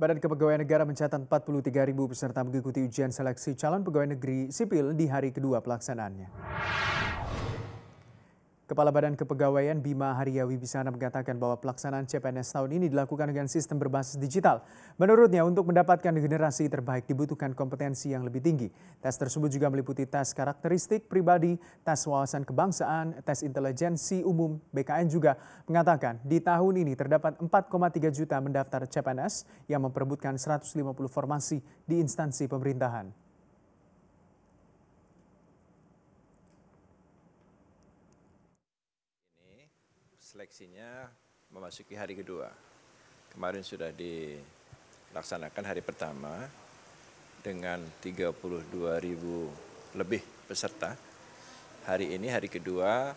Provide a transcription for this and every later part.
Badan Kepegawaian Negara mencatat 43 ribu peserta mengikuti ujian seleksi calon pegawai negeri sipil di hari kedua pelaksanaannya. Kepala Badan Kepegawaian Bima Haria Wibisana mengatakan bahwa pelaksanaan CPNS tahun ini dilakukan dengan sistem berbasis digital. Menurutnya untuk mendapatkan generasi terbaik dibutuhkan kompetensi yang lebih tinggi. Tes tersebut juga meliputi tes karakteristik pribadi, tes wawasan kebangsaan, tes intelijensi umum. BKN juga mengatakan di tahun ini terdapat 4,3 juta mendaftar CPNS yang memperebutkan 150 formasi di instansi pemerintahan. seleksinya memasuki hari kedua. Kemarin sudah dilaksanakan hari pertama dengan 32 ribu lebih peserta. Hari ini hari kedua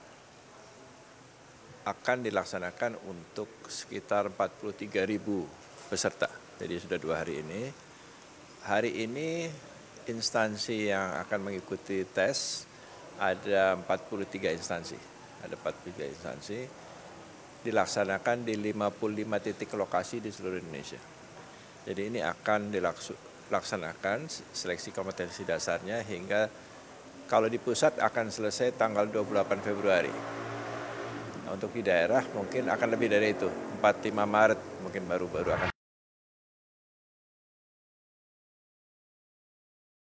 akan dilaksanakan untuk sekitar 43 ribu peserta. Jadi sudah dua hari ini. Hari ini instansi yang akan mengikuti tes ada 43 instansi. Ada 43 instansi dilaksanakan di 55 titik lokasi di seluruh Indonesia. Jadi ini akan dilaksanakan seleksi kompetensi dasarnya hingga kalau di pusat akan selesai tanggal 28 Februari. Nah, untuk di daerah mungkin akan lebih dari itu, 4-5 Maret mungkin baru-baru akan